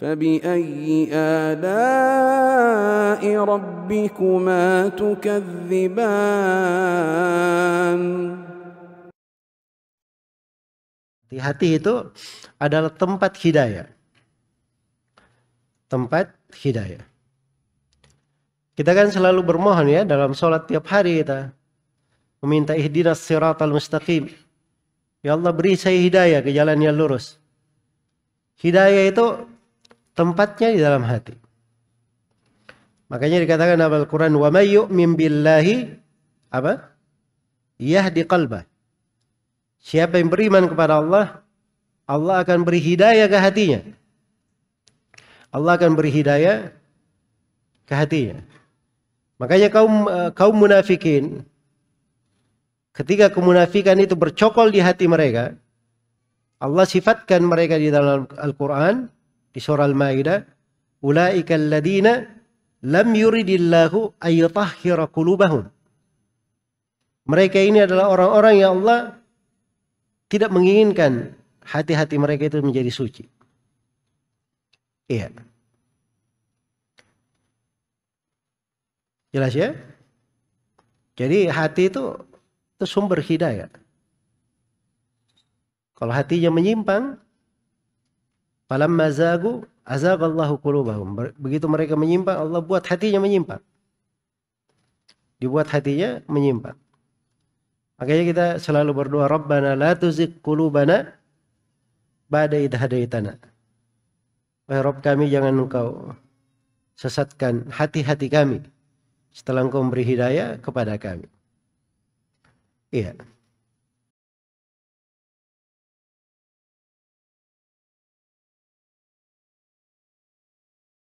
فبأي آلاء ربكما تكذبان Hati-hati itu adalah tempat hidayah. Tempat hidayah. Kita kan selalu bermohon ya dalam sholat tiap hari kita. Meminta ihdinas siratal mustaqim. Ya Allah beri saya hidayah ke jalan yang lurus. Hidayah itu tempatnya di dalam hati. Makanya dikatakan dalam Al-Quran, wa yu'min billahi, apa? Yahdi qalbah. Siapa yang beriman kepada Allah, Allah akan beri hidayah ke hatinya. Allah akan beri hidayah ke hatinya. Makanya kaum eh, kaum munafikin ketika kemunafikan itu bercokol di hati mereka, Allah sifatkan mereka di dalam Al-Qur'an di surah Al-Maidah, "Ulaika alladziina lam yuridillahu ayyutahhira qulubahum." Mereka ini adalah orang-orang yang Allah tidak menginginkan hati-hati mereka itu menjadi suci. Iya. Jelas ya? Jadi hati itu itu sumber hidayah. Kalau hatinya menyimpang, Falamma zagu azagallahu qulubahum. Begitu mereka menyimpang, Allah buat hatinya menyimpang. Dibuat hatinya menyimpang. Makanya kita selalu berdoa, Rabbana la tuzigh qulubana ba'da idh hadaitana. Wahai Rabb kami, jangan engkau sesatkan hati-hati kami setelah engkau memberi hidayah kepada kami. Iya. Yeah.